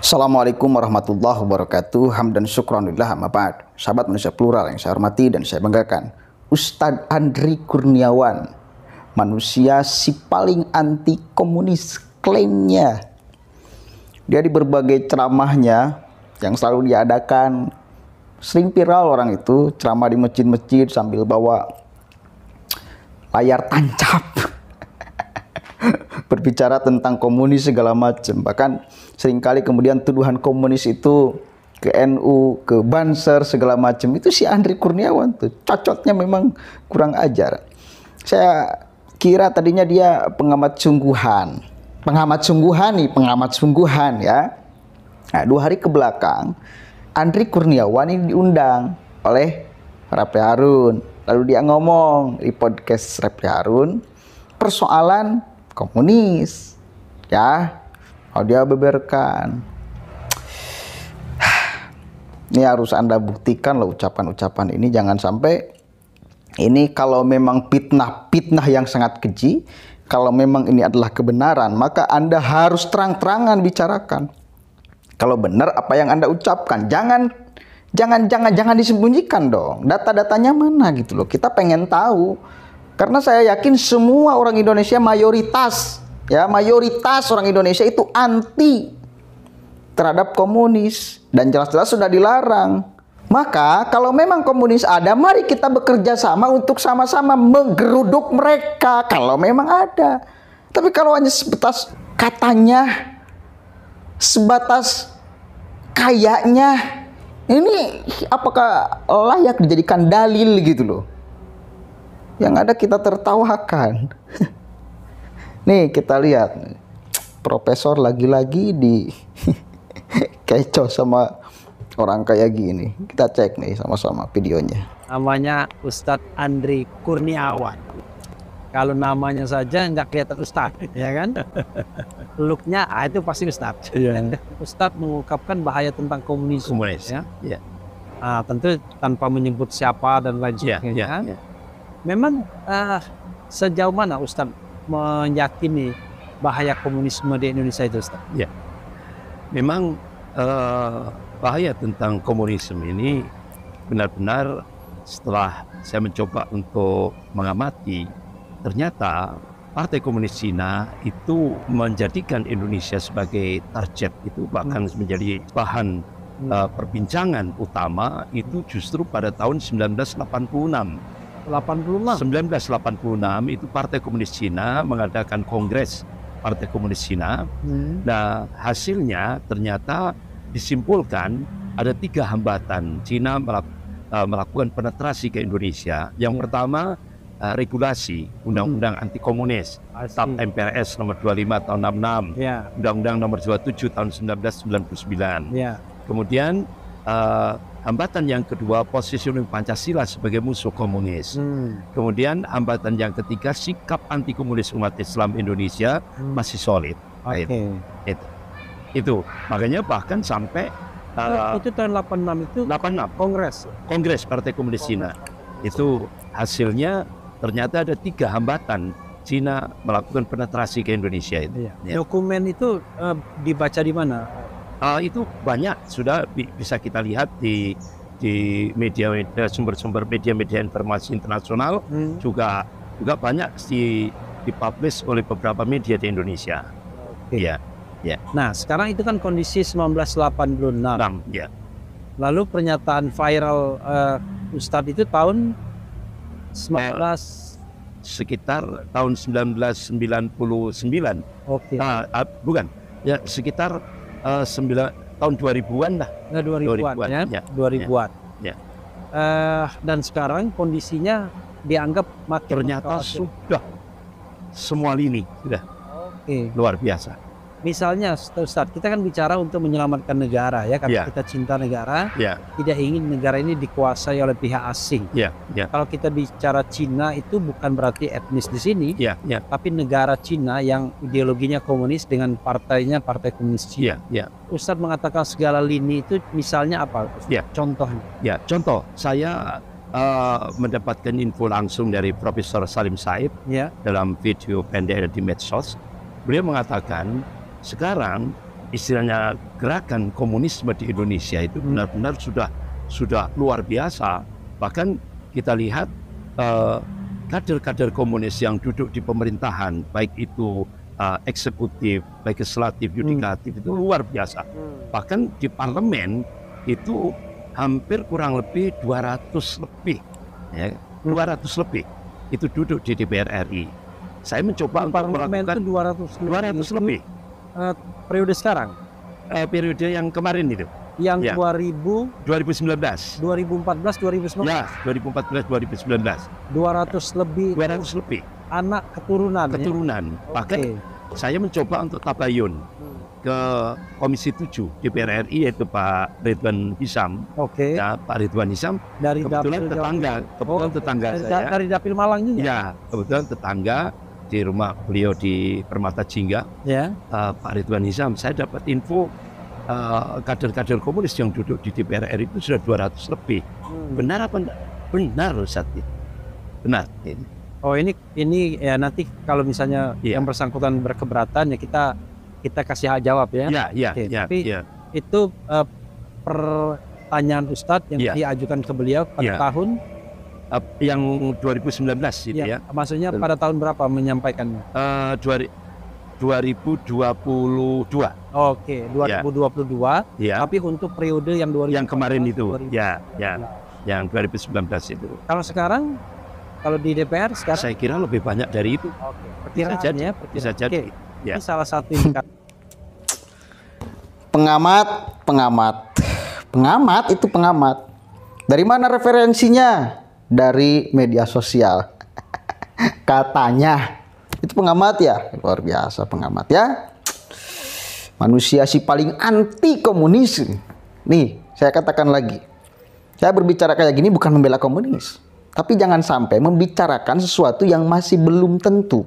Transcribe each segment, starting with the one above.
Assalamualaikum warahmatullahi wabarakatuh. Hamdan syukronillah mabad. Sahabat manusia plural yang saya hormati dan saya banggakan. Ustadz Andri Kurniawan, manusia si paling anti komunis klaimnya. Dia di berbagai ceramahnya yang selalu diadakan sering viral orang itu ceramah di masjid-masjid sambil bawa layar tancap berbicara tentang komunis segala macam. Bahkan seringkali kemudian tuduhan komunis itu ke NU, ke Banser segala macam itu si Andri Kurniawan tuh cocotnya memang kurang ajar. Saya kira tadinya dia pengamat sungguhan. Pengamat sungguhan nih, pengamat sungguhan ya. Nah, dua hari ke belakang Andri Kurniawan ini diundang oleh Rapi Harun. Lalu dia ngomong di podcast Rapi Harun persoalan komunis ya kalau dia beberkan ini harus anda buktikan loh ucapan-ucapan ini jangan sampai ini kalau memang fitnah-fitnah yang sangat keji kalau memang ini adalah kebenaran maka anda harus terang-terangan bicarakan kalau benar apa yang anda ucapkan jangan jangan jangan jangan disembunyikan dong data-datanya mana gitu loh kita pengen tahu karena saya yakin semua orang Indonesia mayoritas ya mayoritas orang Indonesia itu anti terhadap komunis dan jelas-jelas sudah dilarang. Maka kalau memang komunis ada, mari kita bekerja sama untuk sama-sama menggeruduk mereka kalau memang ada. Tapi kalau hanya sebatas katanya, sebatas kayaknya, ini apakah layak dijadikan dalil gitu loh. Yang ada kita tertawakan. Nih kita lihat. Profesor lagi-lagi di kecoh sama orang kayak gini. Kita cek nih sama-sama videonya. Namanya Ustadz Andri Kurniawan. Kalau namanya saja nggak kelihatan Ustadz, ya kan? Looknya ah, itu pasti Ustadz. Yeah. Ustadz mengungkapkan bahaya tentang komunisme. Komunis. Ya? Yeah. Ah, tentu tanpa menyebut siapa dan lain iya, sebagainya. Yeah, kan? yeah, yeah. Memang uh, sejauh mana Ustaz meyakini bahaya komunisme di Indonesia itu Ustaz? Ya. Memang uh, bahaya tentang komunisme ini benar-benar setelah saya mencoba untuk mengamati ternyata Partai Komunis Cina itu menjadikan Indonesia sebagai target itu bahkan hmm. menjadi bahan uh, perbincangan utama itu justru pada tahun 1986 86. 1986 itu Partai Komunis Cina mengadakan kongres Partai Komunis Cina. Hmm. Nah, hasilnya ternyata disimpulkan ada tiga hambatan Cina eh, melakukan penetrasi ke Indonesia. Yang pertama uh, regulasi Undang-Undang hmm. Anti Komunis, TAP MPRS nomor 25 tahun 66, undang ya. Undang-Undang nomor 27 tahun 1999. Yeah. Kemudian uh, Hambatan yang kedua positioning Pancasila sebagai musuh komunis. Hmm. Kemudian hambatan yang ketiga sikap anti komunis umat Islam Indonesia hmm. masih solid. Okay. Itu, itu. Itu makanya bahkan sampai nah, itu tahun 86 itu 86 Kongres Kongres Partai Komunis Cina. Itu hasilnya ternyata ada tiga hambatan Cina melakukan penetrasi ke Indonesia itu. Iya. Ya. Dokumen itu uh, dibaca di mana? uh, itu banyak sudah bisa kita lihat di di media sumber-sumber media-media informasi internasional hmm. juga juga banyak di dipublish oleh beberapa media di Indonesia. Iya. Okay. Ya. Nah, sekarang itu kan kondisi 1986. 6, ya. Lalu pernyataan viral uh, Ustadz itu tahun 19 eh, sekitar tahun 1999. Oke. Okay. Nah, uh, ah, bukan. Ya, sekitar uh, eh, 9 tahun 2000-an lah. Nah, 2000-an, 2000-an ya. ya. 2000-an. Ya. ya. Uh, dan sekarang kondisinya dianggap makin ternyata ya? sudah semua lini sudah. Oke. Okay. Luar biasa misalnya Ustaz, kita kan bicara untuk menyelamatkan negara ya karena yeah. kita cinta negara, yeah. tidak ingin negara ini dikuasai oleh pihak asing. Yeah. Yeah. Kalau kita bicara Cina itu bukan berarti etnis di sini, yeah. Yeah. tapi negara Cina yang ideologinya komunis dengan partainya partai komunis Cina. Yeah. Yeah. Ustaz mengatakan segala lini itu misalnya apa? Yeah. Contohnya? yeah. contoh saya uh, mendapatkan info langsung dari Profesor Salim Saib yeah. dalam video pendek di medsos. Beliau mengatakan sekarang istilahnya gerakan komunisme di Indonesia itu hmm. benar-benar sudah sudah luar biasa. Bahkan kita lihat eh, kader-kader uh, komunis yang duduk di pemerintahan, baik itu uh, eksekutif, legislatif, hmm. yudikatif hmm. itu luar biasa. Hmm. Bahkan di parlemen itu hampir kurang lebih 200 lebih, ya, 200 lebih itu duduk di DPR RI. Saya mencoba untuk parlemen itu 200 lebih. 200 lebih uh, periode sekarang? Uh, periode yang kemarin itu. Yang ya. 2000 2019. 2014 2019. Ya, 2014 2019. 200 lebih 200 lebih anak keturunan. Ya? Keturunan. Ya? Pakai okay. saya mencoba untuk tabayun hmm. ke Komisi 7 DPR RI yaitu Pak Ridwan Hisam. Oke. Okay. Ya, Pak Ridwan Hisam dari kebetulan Dapil tetangga, kebetulan oh, tetangga dari, saya. Dari Dapil Malang juga. Ya, kebetulan tetangga di rumah beliau di Permata Jingga, yeah. Ya. uh, Pak Ridwan Hizam, saya dapat info eh, kader-kader uh, komunis yang duduk di DPR RI itu sudah 200 lebih. Hmm. Benar apa enggak? Benar ustadz, Benar. Ini. Oh ini ini ya nanti kalau misalnya yeah. yang bersangkutan berkeberatan ya kita kita kasih hak jawab ya. Ya, ya, okay. ya Tapi yeah. itu uh, pertanyaan Ustadz yang yeah. diajukan ke beliau pada yeah. tahun uh, yang 2019 gitu ya, ya. Maksudnya pada tahun berapa menyampaikannya? Eh, uh, 2022. Oke, okay, ya. 2022. Ya. Tapi untuk periode yang 2000 Yang kemarin itu. 2019. Ya, ya. Yang 2019 itu. Kalau sekarang kalau di DPR sekarang saya kira lebih banyak dari itu. Oke. Okay. bisa jadi, ya, bisa jadi. Okay. Ya. Ini salah satu indikator. pengamat, pengamat. Pengamat itu pengamat. Dari mana referensinya? dari media sosial. Katanya. Itu pengamat ya? Luar biasa pengamat ya. Manusia si paling anti komunis. Nih, saya katakan lagi. Saya berbicara kayak gini bukan membela komunis. Tapi jangan sampai membicarakan sesuatu yang masih belum tentu.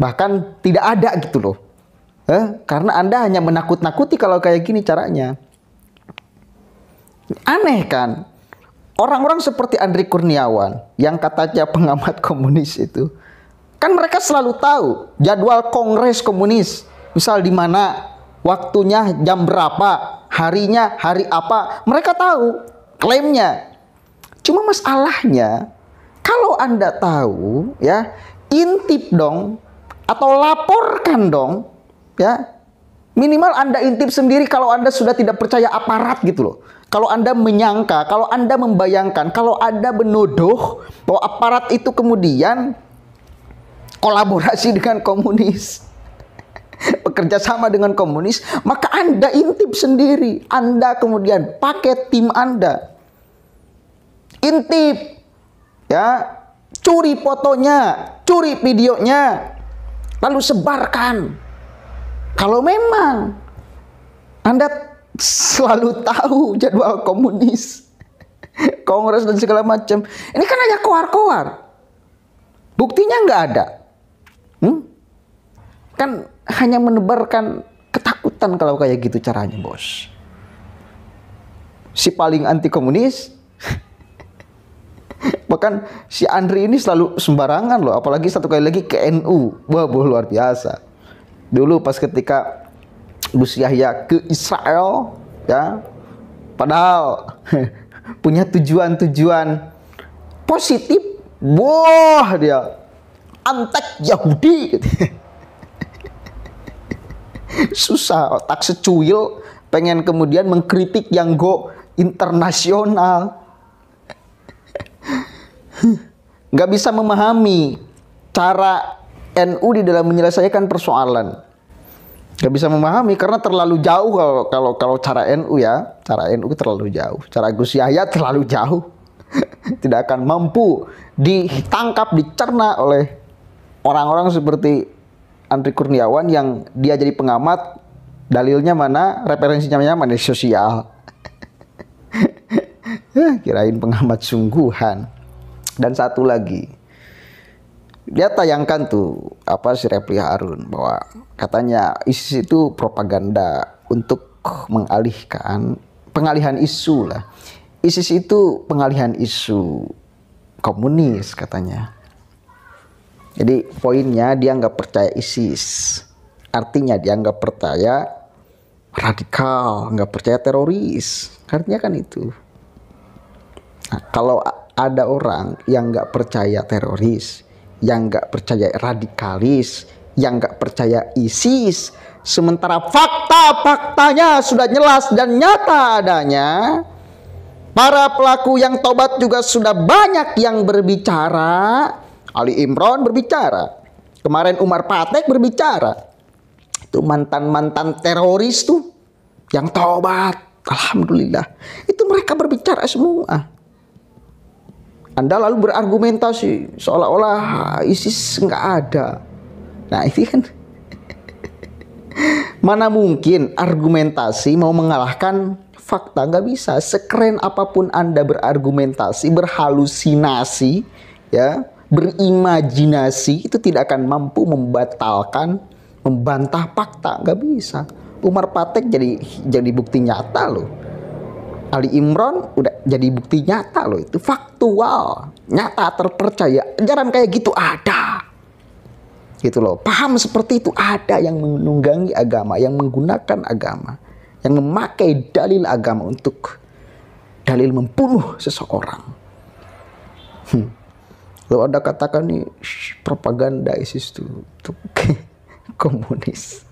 Bahkan tidak ada gitu loh. Eh, karena Anda hanya menakut-nakuti kalau kayak gini caranya. Aneh kan? Orang-orang seperti Andri Kurniawan yang katanya pengamat komunis itu, kan mereka selalu tahu jadwal kongres komunis, misal di mana waktunya jam berapa, harinya hari apa, mereka tahu klaimnya. Cuma masalahnya kalau Anda tahu ya, intip dong atau laporkan dong ya Minimal Anda intip sendiri kalau Anda sudah tidak percaya aparat gitu loh. Kalau Anda menyangka, kalau Anda membayangkan, kalau Anda menuduh bahwa aparat itu kemudian kolaborasi dengan komunis bekerja sama dengan komunis, maka Anda intip sendiri. Anda kemudian pakai tim Anda. Intip. Ya, curi fotonya, curi videonya, lalu sebarkan. Kalau memang Anda selalu tahu jadwal komunis, kongres dan segala macam, ini kan hanya koar-koar. Buktinya nggak ada. Hmm? Kan hanya menebarkan ketakutan kalau kayak gitu caranya, Bos. Si paling anti komunis Bahkan si Andri ini selalu sembarangan loh, apalagi satu kali lagi ke NU. Wah, luar biasa dulu pas ketika Gus Yahya ke Israel ya padahal punya tujuan-tujuan positif wah dia antek Yahudi susah tak secuil pengen kemudian mengkritik yang go internasional nggak bisa memahami cara NU di dalam menyelesaikan persoalan. Gak bisa memahami karena terlalu jauh kalau kalau kalau cara NU ya, cara NU terlalu jauh, cara Gus Yahya terlalu jauh. Tidak akan mampu ditangkap, dicerna oleh orang-orang seperti Andri Kurniawan yang dia jadi pengamat, dalilnya mana, referensinya mana, sosial. Kirain pengamat sungguhan. Dan satu lagi, dia tayangkan tuh apa si Repli Harun bahwa katanya ISIS itu propaganda untuk mengalihkan pengalihan isu lah. ISIS itu pengalihan isu komunis katanya. Jadi poinnya dia nggak percaya ISIS. Artinya dia nggak percaya radikal, nggak percaya teroris. Artinya kan itu. Nah, kalau ada orang yang nggak percaya teroris, yang nggak percaya radikalis, yang nggak percaya ISIS. Sementara fakta-faktanya sudah jelas dan nyata adanya. Para pelaku yang tobat juga sudah banyak yang berbicara. Ali Imron berbicara. Kemarin Umar Patek berbicara. Itu mantan-mantan teroris tuh yang tobat. Alhamdulillah. Itu mereka berbicara semua. Anda lalu berargumentasi seolah-olah ISIS nggak ada. Nah ini kan mana mungkin argumentasi mau mengalahkan fakta nggak bisa. Sekeren apapun Anda berargumentasi, berhalusinasi, ya, berimajinasi itu tidak akan mampu membatalkan, membantah fakta nggak bisa. Umar Patek jadi jadi bukti nyata loh. Ali Imron udah jadi bukti nyata loh itu faktual nyata terpercaya ajaran kayak gitu ada gitu loh paham seperti itu ada yang menunggangi agama yang menggunakan agama yang memakai dalil agama untuk dalil membunuh seseorang hmm. lo ada katakan nih propaganda ISIS tuh tuh komunis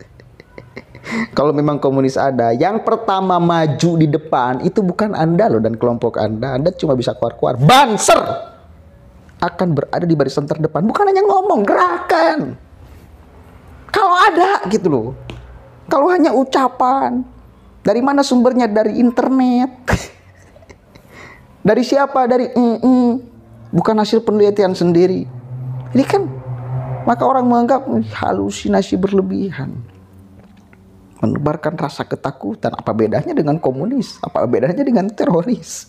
kalau memang komunis ada, yang pertama maju di depan itu bukan Anda loh dan kelompok Anda. Anda cuma bisa keluar-keluar. Banser! Akan berada di barisan terdepan. Bukan hanya ngomong, gerakan. Kalau ada gitu loh. Kalau hanya ucapan. Dari mana sumbernya? Dari internet. Dari siapa? Dari mm -mm. Bukan hasil penelitian sendiri. Ini kan maka orang menganggap halusinasi berlebihan menebarkan rasa ketakutan. Apa bedanya dengan komunis? Apa bedanya dengan teroris?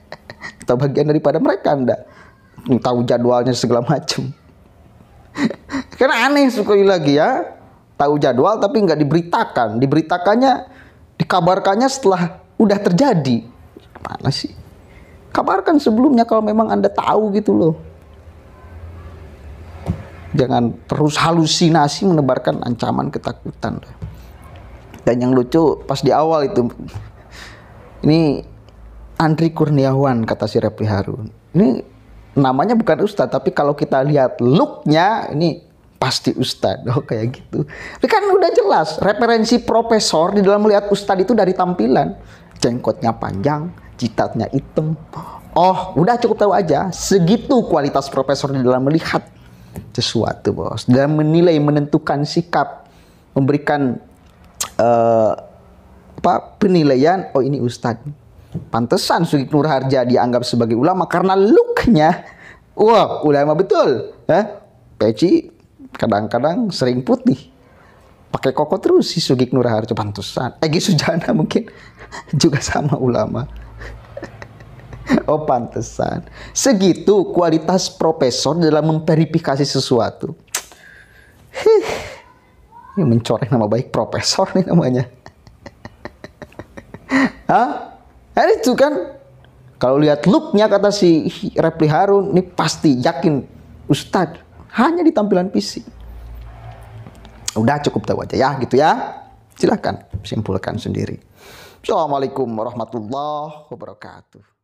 Atau bagian daripada mereka Anda? Tahu jadwalnya segala macam. Karena aneh sekali lagi ya. Tahu jadwal tapi nggak diberitakan. Diberitakannya, dikabarkannya setelah udah terjadi. Mana sih? Kabarkan sebelumnya kalau memang Anda tahu gitu loh. Jangan terus halusinasi menebarkan ancaman ketakutan. Dan yang lucu pas di awal itu ini Andri Kurniawan kata si Repli Harun. Ini namanya bukan Ustadz, tapi kalau kita lihat looknya ini pasti Ustadz. Oh kayak gitu. Tapi kan udah jelas referensi profesor di dalam melihat Ustadz itu dari tampilan. Jengkotnya panjang, citatnya hitam. Oh udah cukup tahu aja segitu kualitas profesor di dalam melihat sesuatu bos. Dalam menilai menentukan sikap memberikan uh, apa penilaian oh ini ustadz pantesan Sugik Harja dianggap sebagai ulama karena looknya wah ulama betul eh, peci kadang-kadang sering putih pakai koko terus si Sugik Harja pantesan Egi eh, Sujana mungkin juga sama ulama oh pantesan segitu kualitas profesor dalam memverifikasi sesuatu ini mencoreng nama baik profesor nih namanya. Hah? Nah, itu kan kalau lihat looknya kata si Repli Harun, ini pasti yakin Ustadz hanya di tampilan fisik. Udah cukup tahu aja ya gitu ya. Silahkan simpulkan sendiri. Assalamualaikum warahmatullahi wabarakatuh.